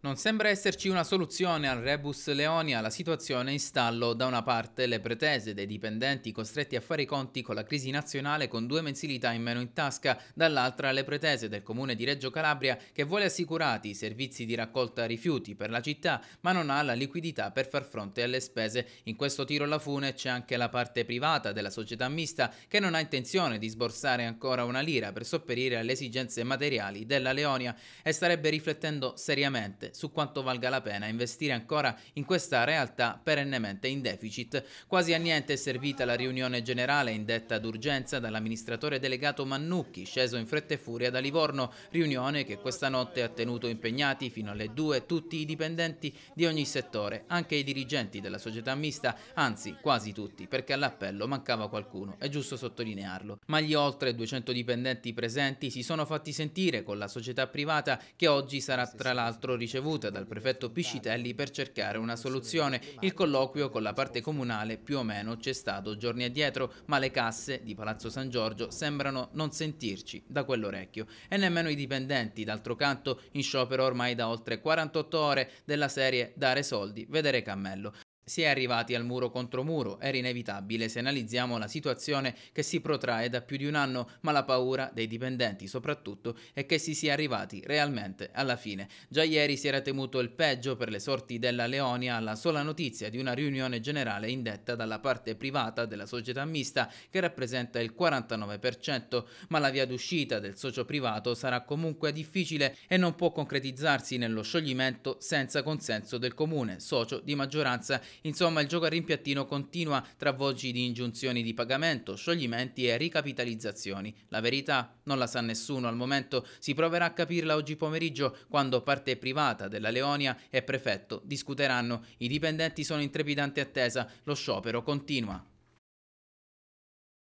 Non sembra esserci una soluzione al rebus leoni alla situazione in stallo. Da una parte le pretese dei dipendenti costretti a fare i conti con la crisi nazionale con due mensilità in meno in tasca, dall'altra le pretese del comune di Reggio Calabria che vuole assicurati i servizi di raccolta rifiuti per la città ma non ha la liquidità per far fronte alle spese. In questo tiro alla fune c'è anche la parte privata della società mista che non ha intenzione di sborsare ancora una lira per sopperire alle esigenze materiali della Leonia e starebbe riflettendo seriamente evidente su quanto valga la pena investire ancora in questa realtà perennemente in deficit. Quasi a niente è servita la riunione generale indetta d'urgenza dall'amministratore delegato Mannucchi, sceso in fretta e furia da Livorno, riunione che questa notte ha tenuto impegnati fino alle due tutti i dipendenti di ogni settore, anche i dirigenti della società mista, anzi quasi tutti, perché all'appello mancava qualcuno, è giusto sottolinearlo. Ma gli oltre 200 dipendenti presenti si sono fatti sentire con la società privata che oggi sarà tra l'altro ricevuta ricevuta dal prefetto Piscitelli per cercare una soluzione. Il colloquio con la parte comunale più o meno c'è stato giorni addietro, ma le casse di Palazzo San Giorgio sembrano non sentirci da quell'orecchio. E nemmeno i dipendenti, d'altro canto, in sciopero ormai da oltre 48 ore della serie Dare soldi, vedere cammello. Si è arrivati al muro contro muro, era inevitabile se analizziamo la situazione che si protrae da più di un anno, ma la paura dei dipendenti soprattutto è che si sia arrivati realmente alla fine. Già ieri si era temuto il peggio per le sorti della Leonia alla sola notizia di una riunione generale indetta dalla parte privata della società mista che rappresenta il 49%, ma la via d'uscita del socio privato sarà comunque difficile e non può concretizzarsi nello scioglimento senza consenso del comune, socio di maggioranza Insomma, il gioco a rimpiattino continua tra voci di ingiunzioni di pagamento, scioglimenti e ricapitalizzazioni. La verità non la sa nessuno al momento, si proverà a capirla oggi pomeriggio quando parte privata della Leonia e prefetto discuteranno. I dipendenti sono in trepidante attesa, lo sciopero continua.